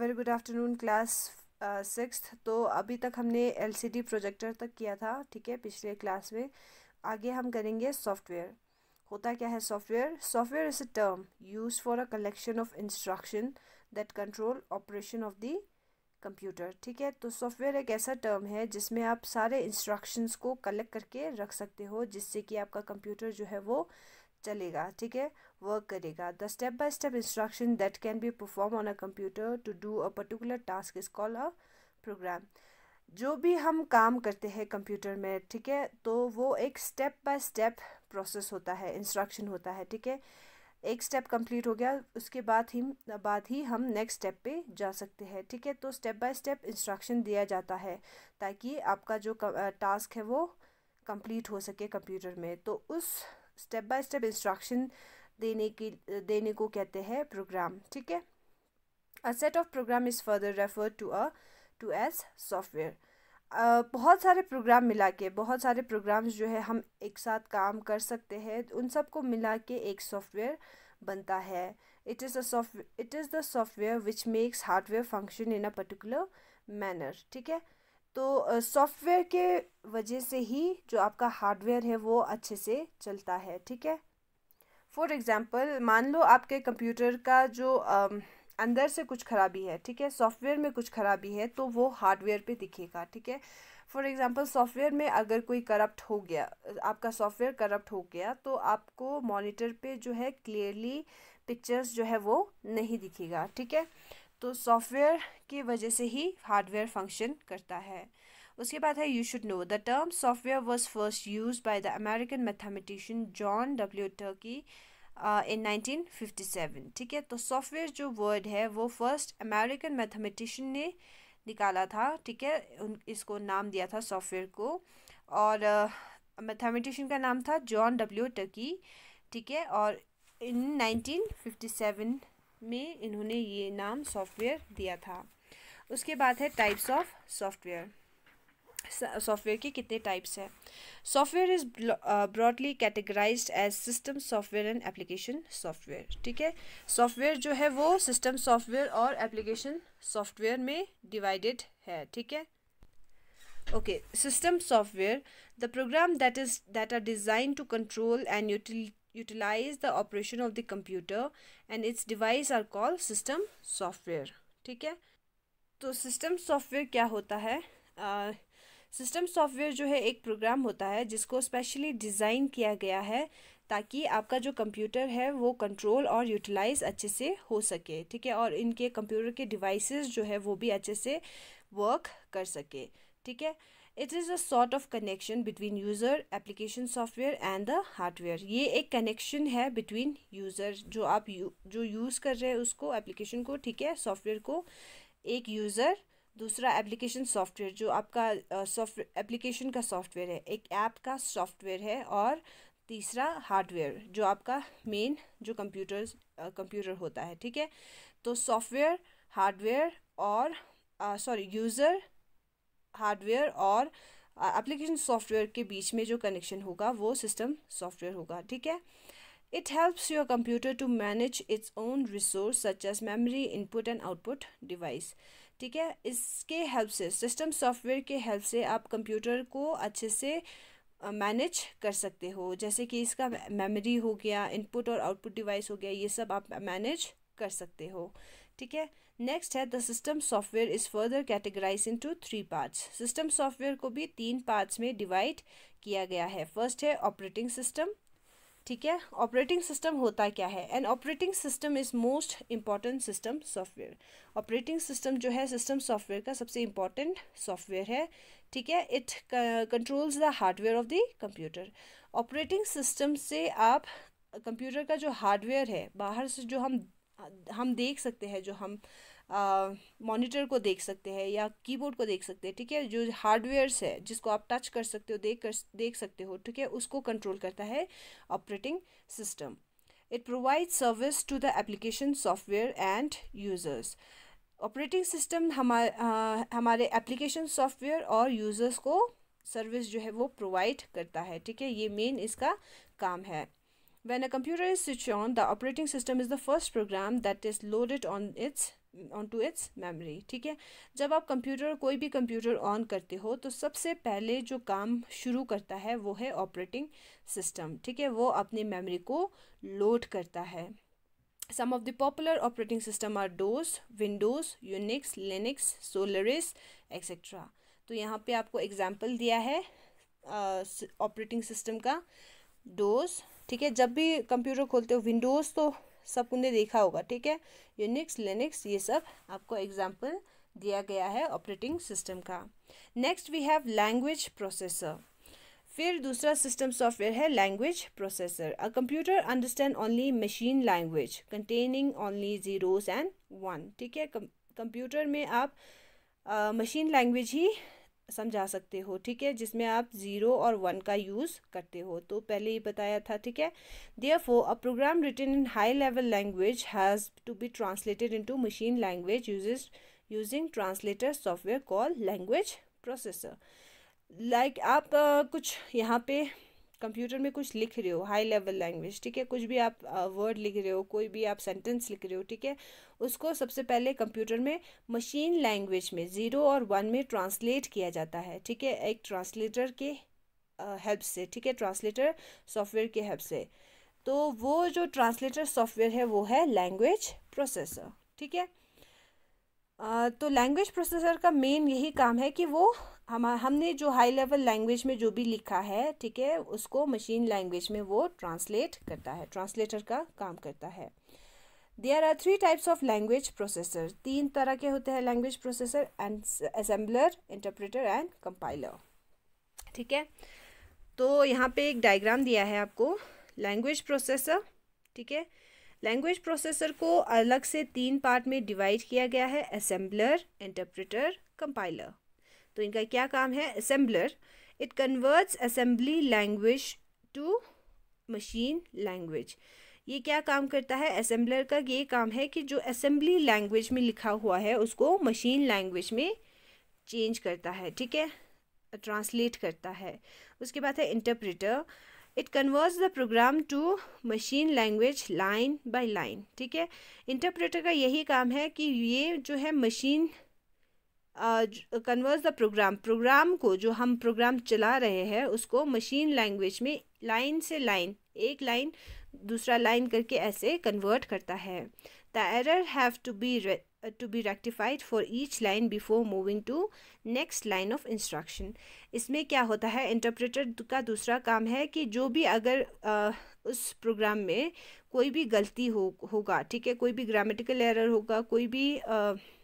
Very good afternoon class six तो अभी तक हमने एलसीडी प्रोजेक्टर तक किया था ठीक है पिछले क्लास में आगे हम करेंगे सॉफ्टवेयर होता क्या है software software is a term use for a collection of instruction that control operation of the computer ठीक है तो सॉफ्टवेयर एक ऐसा टर्म है जिसमें आप सारे इंस्ट्रक्शंस को कलेक्ट करके रख सकते हो जिससे कि आपका कंप्यूटर जो है वो चलेगा ठीक है वर्क करेगा the step by step instruction that can be perform on a computer to do a particular task is call a program जो भी हम काम करते हैं कंप्यूटर में ठीक है तो वो एक स्टेप बाय स्टेप प्रोसेस होता है इंस्ट्रक्शन होता है ठीक है एक स्टेप कंप्लीट हो गया उसके बाद ही बाद ही हम नेक्स्ट स्टेप पे जा सकते हैं ठीक है तो स्टेप बाय स्टेप इंस्ट्रक्शन दिया जाता है ताकि आपका जो टास्क है वो कंप्लीट हो सके कंप्यूटर में तो उस स्टेप बाय स्टेप इंस्ट्रक्शन देने की देने को कहते हैं प्रोग्राम ठीक है a set of program is further refer to a to as software बहुत सारे प्रोग्राम मिला के बहुत सारे प्रोग्राम्स जो है हम एक साथ काम कर सकते हैं उन सबको मिला के एक सॉफ्टवेयर बनता है it is a soft it is the software which makes hardware function in a particular manner ठीक है तो सॉफ्टवेयर के वजह से ही जो आपका हार्डवेयर है वो अच्छे से चलता है ठीक है फॉर एग्ज़ाम्पल मान लो आपके कंप्यूटर का जो आ, अंदर से कुछ खराबी है ठीक है सॉफ्टवेयर में कुछ खराबी है तो वो हार्डवेयर पे दिखेगा ठीक है फॉर एग्ज़ाम्पल सॉफ्टवेयर में अगर कोई करप्ट हो गया आपका सॉफ्टवेयर करप्ट हो गया तो आपको मॉनिटर पे जो है क्लियरली पिक्चर्स जो है वो नहीं दिखेगा ठीक है तो सॉफ्टवेयर की वजह से ही हार्डवेयर फंक्शन करता है उसके बाद है you should know the term software was first use by the American mathematician John W Tukey in 1957 ठीक है तो सॉफ्टवेयर जो वर्ड है वो फर्स्ट अमेरिकन मैथमेटिशियन ने निकाला था ठीक है उन इसको नाम दिया था सॉफ्टवेयर को और मैथमेटिशियन uh, का नाम था जॉन डब्ल्यू टर्की ठीक है और इन 1957 में इन्होंने ये नाम सॉफ्टवेयर दिया था उसके बाद है टाइप्स ऑफ सॉफ्टवेयर सॉफ्टवेयर के कितने टाइप्स हैं software is broadly categorize as system software and application software ठीक है सॉफ्टवेयर जो है वो सिस्टम सॉफ्टवेयर और एप्लीकेशन सॉफ्टवेयर में डिवाइडेड है ठीक है okay system software the program that is that are design to control and utilize the operation of the computer and its device are call system software ठीक है तो system software क्या होता है सिस्टम सॉफ्टवेयर जो है एक प्रोग्राम होता है जिसको स्पेशली डिज़ाइन किया गया है ताकि आपका जो कंप्यूटर है वो कंट्रोल और यूटिलाइज अच्छे से हो सके ठीक है और इनके कंप्यूटर के डिवाइसेस जो है वो भी अच्छे से वर्क कर सके ठीक है it is a sort of connection between user application software and the hardware ये एक कनेक्शन है बिटवीन यूज़र जो आप यू, जो यूज़ कर रहे हैं उसको एप्लीकेशन को ठीक है सॉफ्टवेयर को एक यूज़र दूसरा एप्लीकेशन सॉफ्टवेयर जो आपका सॉफ्टवेयर एप्लीकेशन का सॉफ्टवेयर है एक ऐप का सॉफ्टवेयर है और तीसरा हार्डवेयर जो आपका मेन जो कंप्यूटर कंप्यूटर होता है ठीक है तो सॉफ्टवेयर हार्डवेयर और सॉरी यूज़र हार्डवेयर और एप्लीकेशन सॉफ्टवेयर के बीच में जो कनेक्शन होगा वो सिस्टम सॉफ्टवेयर होगा ठीक है It helps your computer to manage its own resource such as memory input and output device. ठीक है इसके हेल्प से सिस्टम सॉफ्टवेयर के हेल्प से आप कंप्यूटर को अच्छे से मैनेज कर सकते हो जैसे कि इसका मेमोरी हो गया इनपुट और आउटपुट डिवाइस हो गया ये सब आप मैनेज कर सकते हो ठीक है नेक्स्ट है the system software is further categorize into three parts system software को भी तीन पार्ट्स में डिवाइड किया गया है फर्स्ट है ऑपरेटिंग सिस्टम ठीक है ऑपरेटिंग सिस्टम होता क्या है and operating system is most important system software operating system जो है सिस्टम सॉफ्टवेयर का सबसे इम्पॉर्टेंट सॉफ्टवेयर है ठीक है it controls the hardware of the computer operating system से आप कंप्यूटर का जो हार्डवेयर है बाहर से जो हम हम देख सकते हैं जो हम uh, मॉनिटर को देख सकते हैं या कीबोर्ड को देख सकते हैं ठीक है जो हार्डवेयर्स है जिसको आप टच कर सकते हो देख कर देख सकते हो ठीक है उसको कंट्रोल करता है operating system it provide service to the application software and users operating system हमारे हमारे एप्लीकेशन सॉफ्टवेयर और यूज़र्स को सर्विस जो है वो प्रोवाइड करता है ठीक है ये मेन इसका काम है when a computer is switch on the operating system is the first program that is loaded on its on to its memory ठीक है जब आप कंप्यूटर कोई भी कंप्यूटर ऑन करते हो तो सबसे पहले जो काम शुरू करता है वो है ऑपरेटिंग सिस्टम ठीक है वो अपनी मेमोरी को लोड करता है some of the popular operating system are DOS Windows Unix Linux Solaris etcetera तो यहाँ पे आपको एग्जाम्पल दिया है ऑपरेटिंग uh, सिस्टम का डोज ठीक है जब भी कंप्यूटर खोलते हो विंडोज़ तो सबने देखा होगा ठीक है यूनिक्स लिनिक्स ये सब आपको एग्जाम्पल दिया गया है ऑपरेटिंग सिस्टम का next we have language processor फिर दूसरा सिस्टम सॉफ्टवेयर है language processor a computer understand only machine language containing only zeros and one ठीक है कंप्यूटर में आप मशीन uh, लैंग्वेज ही समझा सकते हो ठीक है जिसमें आप ज़ीरो और वन का यूज़ करते हो तो पहले ही बताया था ठीक है therefore a program written in high level language has to be translated into machine language uses using translator software call language processor like आप uh, कुछ यहाँ पे कंप्यूटर में कुछ लिख रहे हो हाई लेवल लैंग्वेज ठीक है कुछ भी आप वर्ड लिख रहे हो कोई भी आप सेंटेंस लिख रहे हो ठीक है उसको सबसे पहले कंप्यूटर में मशीन लैंग्वेज में ज़ीरो और वन में ट्रांसलेट किया जाता है ठीक है एक ट्रांसलेटर के हेल्प से ठीक है ट्रांसलेटर सॉफ्टवेयर के हेल्प से तो वो जो ट्रांसलेटर सॉफ्टवेयर है वो है लैंग्वेज प्रोसेसर ठीक है तो लैंग्वेज प्रोसेसर का मेन यही काम है कि वो हम हमने जो हाई लेवल लैंग्वेज में जो भी लिखा है ठीक है उसको मशीन लैंग्वेज में वो ट्रांसलेट करता है ट्रांसलेटर का काम करता है there are three types of language processor तीन तरह के होते हैं language processor and assembler interpreter and compiler ठीक है तो यहाँ पे एक डायग्राम दिया है आपको लैंग्वेज प्रोसेसर ठीक है लैंग्वेज प्रोसेसर को अलग से तीन पार्ट में डिवाइड किया गया है असेंबलर इंटरप्रेटर कंपाइलर तो इनका क्या काम है assembler it converts assembly language to machine language ये क्या काम करता है असेंबलर का ये काम है कि जो असेंबली लैंग्वेज में लिखा हुआ है उसको मशीन लैंग्वेज में चेंज करता है ठीक है ट्रांसलेट करता है उसके बाद है interpreter it converts the program to machine language line by line ठीक है इंटरप्रेटर का यही काम है कि ये जो है machine converts the program program को जो हम प्रोग्राम चला रहे हैं उसको मशीन लैंग्वेज में लाइन से लाइन एक लाइन दूसरा लाइन करके ऐसे कन्वर्ट करता है the error have to be to be rectified for each line before moving to next line of instruction इसमें क्या होता है इंटरप्रेटर का दूसरा काम है कि जो भी अगर आ, उस प्रोग्राम में कोई भी गलती हो होगा ठीक है कोई भी ग्रामेटिकल एरर होगा कोई भी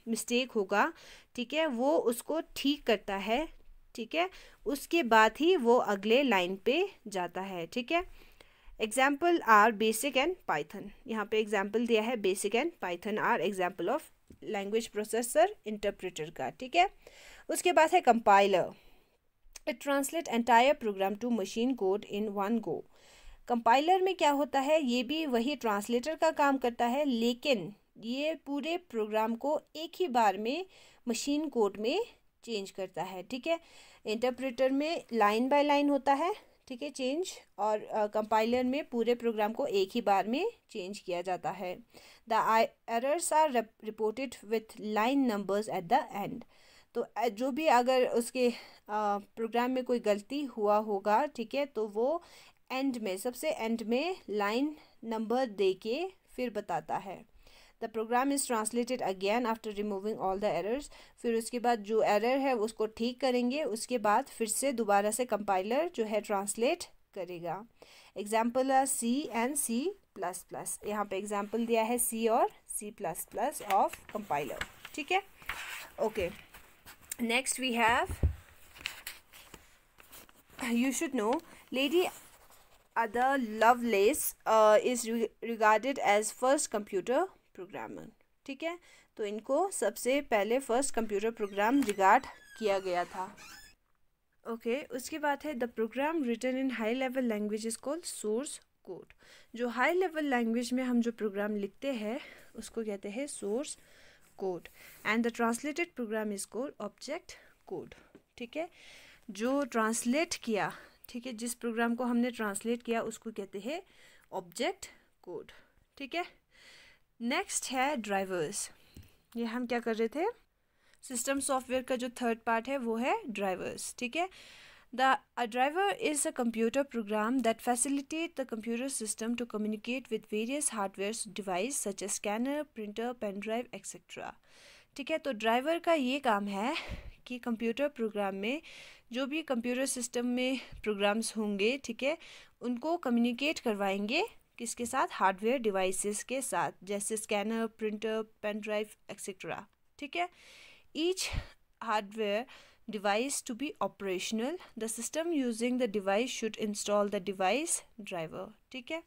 मिस्टेक होगा ठीक है वो उसको ठीक करता है ठीक है उसके बाद ही वो अगले लाइन पे जाता है ठीक है example are BASIC and Python यहाँ पे एग्जाम्पल दिया है BASIC and Python are example of language processor interpreter का ठीक है उसके बाद है compiler it translate entire program to machine code in one go compiler में क्या होता है ये भी वही ट्रांसलेटर का काम करता है लेकिन ये पूरे प्रोग्राम को एक ही बार में मशीन कोड में चेंज करता है ठीक है इंटरप्रेटर में लाइन बाय लाइन होता है ठीक है चेंज और कंपाइलर में पूरे प्रोग्राम को एक ही बार में चेंज किया जाता है the errors are reported with line numbers at the end तो जो भी अगर उसके प्रोग्राम में कोई गलती हुआ होगा ठीक है तो वो एंड में सबसे एंड में लाइन नंबर दे के फिर बताता है the program is translated again after removing all the errors फिर उसके बाद जो एरर है उसको ठीक करेंगे उसके बाद फिर से दोबारा से कंपाइलर जो है ट्रांसलेट करेगा एग्जाम्पल है C and C plus plus यहाँ पर एग्जाम्पल दिया है सी और C plus plus of compiler ठीक है okay next we have you should know Lady Ada Lovelace is regarded as first computer programmer ठीक है तो इनको सबसे पहले फर्स्ट कंप्यूटर प्रोग्राम रिगार्ड किया गया था ओके okay, उसके बाद है the program written in high level language is called source code जो हाई लेवल लैंग्वेज में हम जो प्रोग्राम लिखते हैं उसको कहते हैं source code and the translated program is called object code ठीक है जो ट्रांसलेट किया ठीक है जिस प्रोग्राम को हमने ट्रांसलेट किया उसको कहते हैं ऑब्जेक्ट कोड ठीक है नेक्स्ट है ड्राइवर्स ये हम क्या कर रहे थे सिस्टम सॉफ्टवेयर का जो थर्ड पार्ट है वो है ड्राइवर्स ठीक है the driver is a computer program that facilitate the computer system to communicate with various hardware device such a scanner printer pen drive etcetera ठीक है तो ड्राइवर का ये काम है कि कंप्यूटर प्रोग्राम में जो भी कंप्यूटर सिस्टम में प्रोग्राम्स होंगे ठीक है उनको कम्युनिकेट करवाएंगे किसके साथ हार्डवेयर डिवाइसेस के साथ जैसे scanner printer pen drive etcetera ठीक है each hardware device to be operational the system using the device should install the device driver ठीक है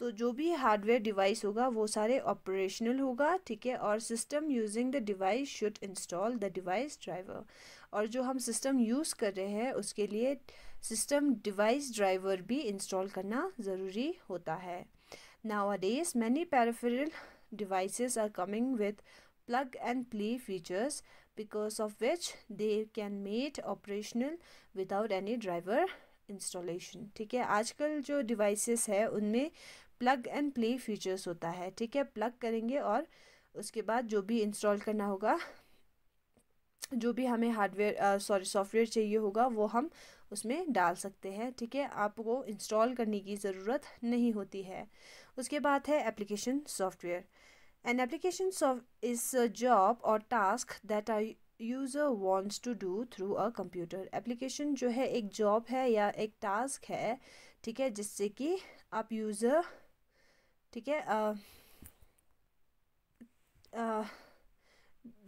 तो जो भी हार्डवेयर डिवाइस होगा वो सारे ऑपरेशनल होगा ठीक है और system using the device should install the device driver और जो हम सिस्टम यूज़ कर रहे हैं उसके लिए सिस्टम डिवाइस ड्राइवर भी इंस्टॉल करना ज़रूरी होता है Nowadays, many peripheral device are coming with plug and play features because of which they can made operational without any driver installation ठीक है आजकल जो डिवाइसेस है उनमें प्लग एंड प्ले फीचर्स होता है ठीक है प्लग करेंगे और उसके बाद जो भी इंस्टॉल करना होगा जो भी हमें हार्डवेयर सॉरी सॉफ्टवेयर चाहिए होगा वो हम उसमें डाल सकते हैं ठीक है आपको इंस्टॉल करने की ज़रूरत नहीं होती है उसके बाद है application software an application soft is job और task that I user wants to do through a computer application जो है एक जॉब है या एक टास्क है ठीक है जिससे कि आप यूज़र ठीक है आ,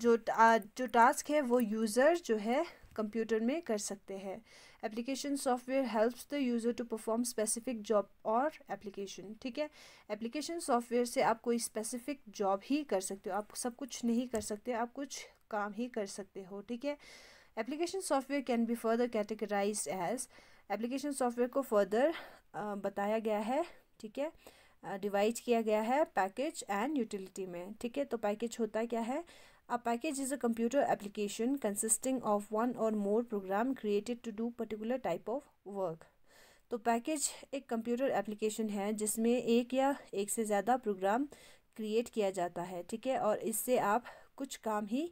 जो जो टास्क है वो यूज़र जो है कंप्यूटर में कर सकते हैं application software helps the user to perform specific job और एप्लीकेशन ठीक है एप्लीकेशन सॉफ्टवेयर से आप कोई स्पेसिफिक जॉब ही कर सकते हो आप सब कुछ नहीं कर सकते आप कुछ काम ही कर सकते हो ठीक है application software can be further categorize as application software को फर्दर बताया गया है ठीक है डिवाइड किया गया है पैकेज एंड यूटिलिटी में ठीक है तो पैकेज होता क्या है A package is a computer application consisting of one or more program created to do particular type of work. तो पैकेज एक कंप्यूटर एप्लीकेशन है जिसमें एक या एक से ज़्यादा प्रोग्राम क्रिएट किया जाता है ठीक है और इससे आप कुछ काम ही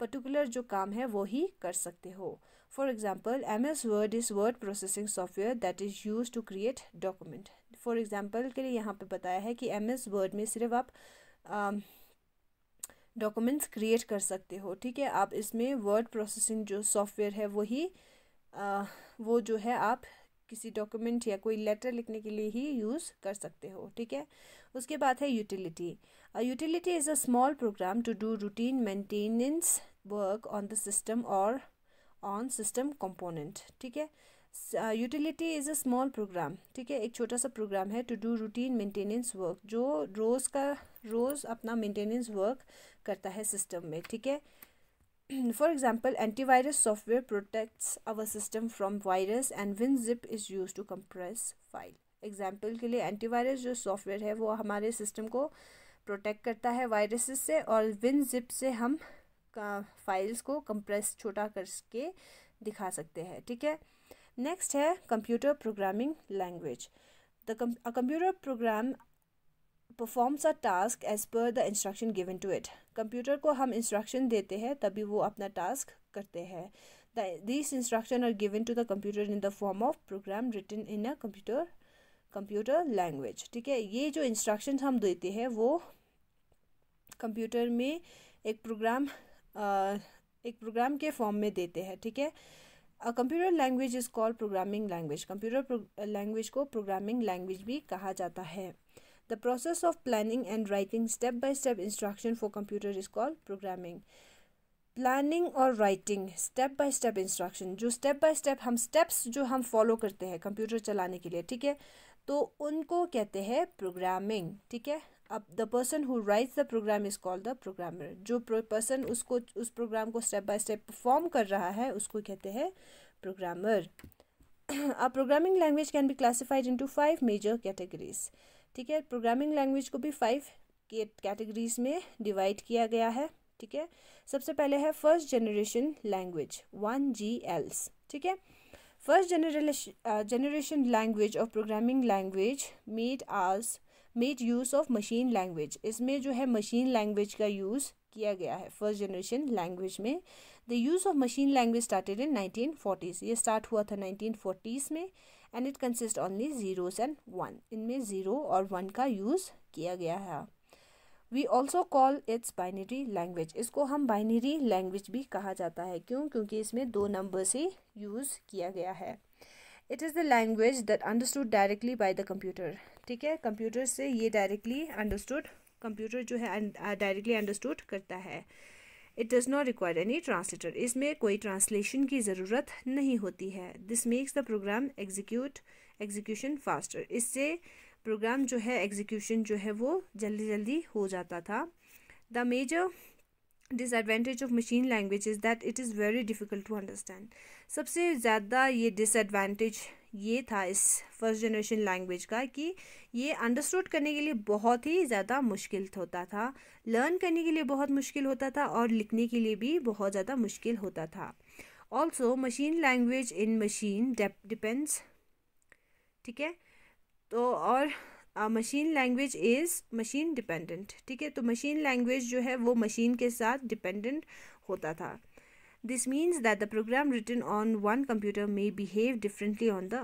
पर्टिकुलर जो काम है वो ही कर सकते हो for example M S Word is word processing software that is use to create document for example के लिए यहाँ पे बताया है कि एम एस वर्ड में सिर्फ आप डॉक्यूमेंट्स क्रिएट कर सकते हो ठीक है आप इसमें वर्ड प्रोसेसिंग जो सॉफ्टवेयर है वही वो जो है आप किसी डॉक्यूमेंट या कोई लेटर लिखने के लिए ही यूज़ कर सकते हो ठीक है उसके बाद है utility utility is a small program to do routine maintenance work on the system और ऑन सिस्टम कंपोनेंट ठीक है utility is a small program ठीक है एक छोटा सा प्रोग्राम है to do routine maintenance work जो रोज़ का रोज़ अपना मेंटेनेंस वर्क करता है सिस्टम में ठीक है for for antivirus software protects our system from virus and WinZip is use to compress file example के लिए एंटीवायरस जो सॉफ्टवेयर है वो हमारे सिस्टम को प्रोटेक्ट करता है वायरसेस से और विन जिप से हम फाइल्स को कंप्रेस छोटा करके दिखा सकते हैं ठीक है नेक्स्ट है computer programming language the computer program performs a task as per the instruction given to it computer को हम इंस्ट्रक्शन देते हैं तभी वो अपना टास्क करते हैं this instruction are given to the computer in the form of program written in a computer computer language ठीक है ये जो इंस्ट्रक्शन हम देते हैं वो कंप्यूटर में एक प्रोग्राम एक प्रोग्राम के फॉर्म में देते हैं ठीक है computer language is called programming language computer language को प्रोग्रामिंग लैंग्वेज भी कहा जाता है the process of planning and writing step by step instruction for computer is called programming planning और writing step by step instruction जो step by step हम steps जो हम फॉलो करते हैं कंप्यूटर चलाने के लिए ठीक है तो उनको कहते हैं प्रोग्रामिंग ठीक है अब the person who writes the program is called the programmer जो पर्सन उसको उस प्रोग्राम को स्टेप बाय स्टेप परफॉर्म कर रहा है उसको कहते हैं प्रोग्रामर अब programming language can be classified into five major categories ठीक है प्रोग्रामिंग लैंग्वेज को भी फाइव कैटेगरीज में डिवाइड किया गया है ठीक है सबसे पहले है first generation language one G Ls ठीक है first generation, generation uh, language language programming language made made made use of machine language इसमें जो है मशीन लैंग्वेज का यूज़ किया गया है फर्स्ट जनरेशन लैंग्वेज में the use of machine language started in nineteen forties ये स्टार्ट हुआ था नाइनटीन फोर्टीज़ में and it consist only zeros and one इनमें ज़ीरो और वन का यूज़ किया गया है we also call it's binary language इसको हम बाइनरी लैंग्वेज भी कहा जाता है क्यों क्योंकि इसमें दो नंबर से यूज़ किया गया है it is the language that understood directly by the computer ठीक है कंप्यूटर से ये डायरेक्टली अंडरस्टूड कंप्यूटर जो है डायरेक्टली अंडरस्टूड uh, करता है it does not require any translator इसमें कोई ट्रांसलेशन की ज़रूरत नहीं होती है this makes the program execute execution faster इससे प्रोग्राम जो है एग्जीक्यूशन जो है वो जल्दी जल्दी हो जाता था the major disadvantage of machine language is that it is very difficult to understand सबसे ज़्यादा ये डिसएडवांटेज ये था इस फर्स्ट जनरेशन लैंग्वेज का कि ये अंडरस्टूड करने के लिए बहुत ही ज़्यादा मुश्किल होता था लर्न करने के लिए बहुत मुश्किल होता था और लिखने के लिए भी बहुत ज़्यादा मुश्किल होता था also machine language in machine depends ठीक है तो और machine language is machine dependent ठीक है तो मशीन लैंग्वेज जो है वो मशीन के साथ डिपेंडेंट होता था This means that the program written on one computer may behave differently on the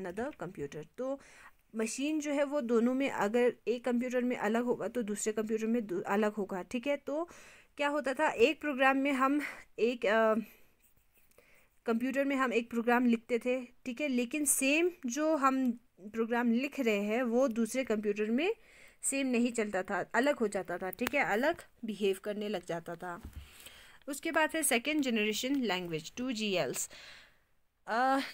another computer. तो मशीन जो है वो दोनों में अगर एक कंप्यूटर में अलग होगा तो दूसरे कंप्यूटर में अलग होगा ठीक है तो क्या होता था एक प्रोग्राम में हम एक कंप्यूटर में हम एक प्रोग्राम लिखते थे ठीक है लेकिन सेम जो हम प्रोग्राम लिख रहे हैं वो दूसरे कंप्यूटर में सेम नहीं चलता था अलग हो जाता था ठीक है अलग बिहेव करने लग जाता था उसके बाद है second generation language two G Ls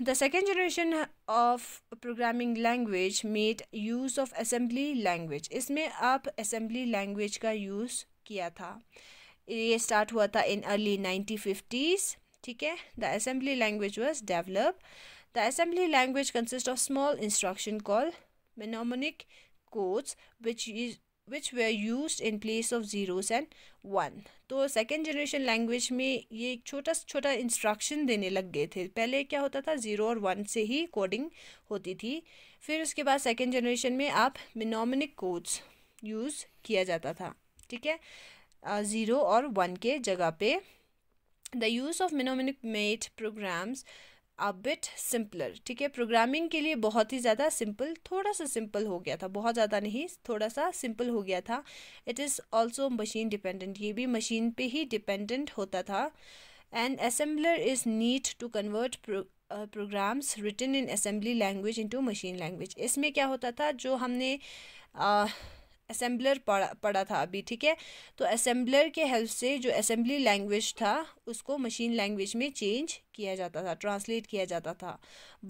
the second generation of programming language made use of assembly language इसमें आप असम्बली लैंग्वेज का यूज़ किया था ये स्टार्ट हुआ था इन अर्ली नाइनटीन फिफ्टीज़ ठीक है the assembly language was develop the assembly language consist of small instruction call mnemonic codes which is which were use in place of zeros and one तो second generation language में ये एक छोटा छोटा instruction देने लग गए थे पहले क्या होता था ज़ीरो और वन से ही कोडिंग होती थी फिर उसके बाद सेकेंड जनरेशन में आप मिनोमिनिक कोड्स यूज़ किया जाता था ठीक है ज़ीरो और वन के जगह पे the use of mnemonic made programs a bit simpler ठीक है प्रोग्रामिंग के लिए बहुत ही ज़्यादा सिंपल थोड़ा सा सिंपल हो गया था बहुत ज़्यादा नहीं थोड़ा सा सिंपल हो गया था it is also machine dependent ये भी मशीन पे ही डिपेंडेंट होता था and assembler is need to convert programs written in assembly language into machine language इसमें क्या होता था जो हमने uh, असेंबलर पढ़ा पढ़ा था अभी ठीक है तो असेंबलर के हेल्प से जो असेंबली लैंग्वेज था उसको मशीन लैंग्वेज में चेंज किया जाता था ट्रांसलेट किया जाता था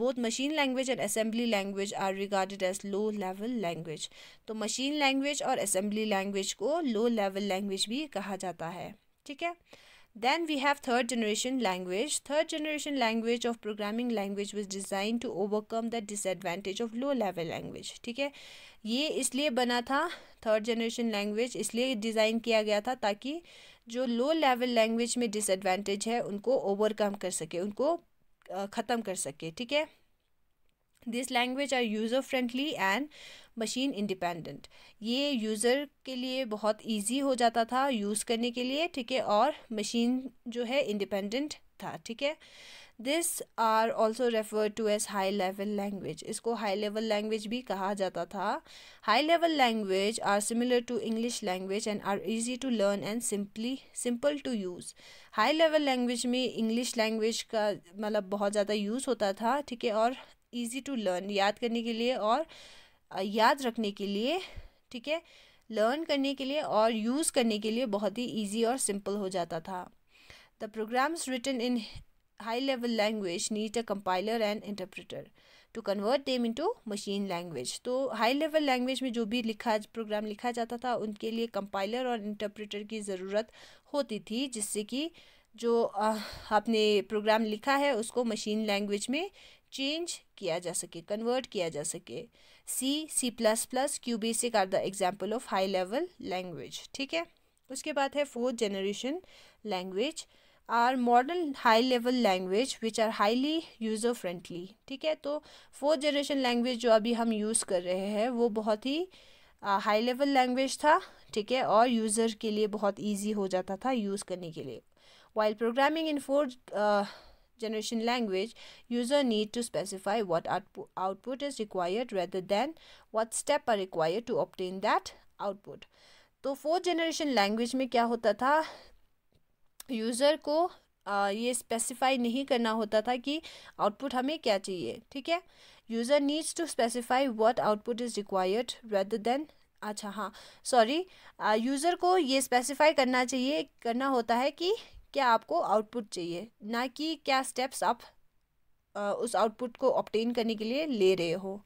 both machine language and assembly language are regarded as low level language तो मशीन लैंग्वेज और असेंबली लैंग्वेज को लो लेवल लैंग्वेज भी कहा जाता है ठीक है Then we have third generation language. Third generation language of programming language was designed to overcome the disadvantage of low level language. ठीक है ये इसलिए बना था थर्ड जनरेशन लैंग्वेज इसलिए डिज़ाइन किया गया था ताकि जो लो लेवल लैंग्वेज में डिसएडवांटेज है उनको ओवरकम कर सके उनको ख़त्म कर सके ठीक है this language are user friendly and machine independent ये यूज़र के लिए बहुत इजी हो जाता था यूज़ करने के लिए ठीक है और मशीन जो है इंडिपेंडेंट था ठीक है this are also refer to as high level language इसको हाई लेवल लैंग्वेज भी कहा जाता था high level language are similar to English language and are easy to learn and simply simple to use high level language में English language का मतलब बहुत ज़्यादा यूज़ होता था ठीक है और ईजी टू लर्न याद करने के लिए और याद रखने के लिए ठीक है लर्न करने के लिए और यूज़ करने के लिए बहुत ही ईजी और सिंपल हो जाता था the programs written in high-level language needs a compiler and interpreter to convert them into machine language तो हाई लेवल लैंग्वेज में जो भी लिखा प्रोग्राम लिखा जाता था उनके लिए कंपाइलर और इंटरप्रेटर की ज़रूरत होती थी जिससे कि जो आपने प्रोग्राम लिखा है उसको मशीन लैंग्वेज में चेंज किया जा सके कन्वर्ट किया जा सके C C plus plus QBasic are the example of high level language ठीक है उसके बाद है fourth generation language are modern high level language which are highly user friendly ठीक है तो फोर्थ जनरेशन लैंग्वेज जो अभी हम यूज़ कर रहे हैं वो बहुत ही हाई लेवल लैंग्वेज था ठीक है और यूज़र के लिए बहुत ईजी हो जाता था यूज़ करने के लिए while programming in fourth generation language user need to specify what output is required rather than what step are required to obtain that output तो फोर्थ जनरेशन लैंग्वेज में क्या होता था यूज़र को आ, ये स्पेसिफाई नहीं करना होता था कि आउटपुट हमें क्या चाहिए ठीक है user needs to specify what output is required rather than अच्छा हाँ सॉरी यूज़र को ये स्पेसिफाई करना चाहिए करना होता है कि क्या आपको आउटपुट चाहिए ना कि क्या स्टेप्स आप आ, उस आउटपुट को ऑप्टेन करने के लिए ले रहे हो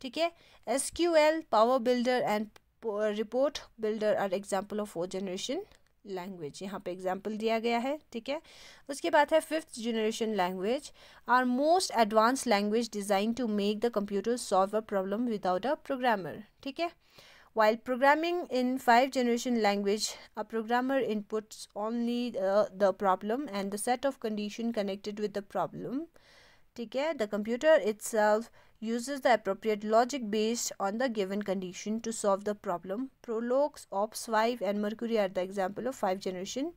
ठीक है S Q L power builder and report builder are example of four generation language यहाँ पे एग्जाम्पल दिया गया है ठीक है उसके बाद है fifth generation language are most advance language design to make the computer solve a problem without a programmer ठीक है while programming in five generation language a programmer inputs only the problem and the set of condition connected with the problem ठीक है the computer it's uses the appropriate logic based on the given condition to solve the problem. Prolox, Ops 5 and Mercury are the example of 5 generation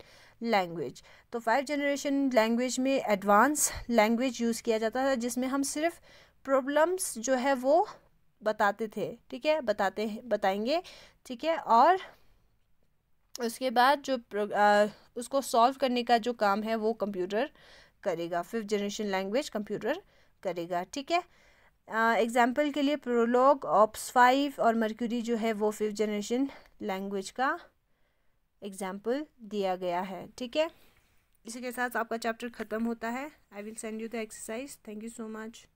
language तो five generation language में advance language use किया जाता था जिसमें हम सिर्फ problems जो है वो बताते थे ठीक है बताते हैं बताएंगे ठीक है और उसके बाद जो आ, उसको सॉल्व करने का जो काम है वो कंप्यूटर करेगा फिफ्थ जनरेशन लैंग्वेज कंप्यूटर करेगा ठीक है एग्ज़ाम्पल के लिए प्रोलॉग ऑप्स फाइव और मर्क्यूरी जो है वो फिफ्थ जनरेशन लैंग्वेज का एग्ज़ाम्पल दिया गया है ठीक है इसी के साथ आपका चैप्टर ख़त्म होता है I will send you the exercise thank you so much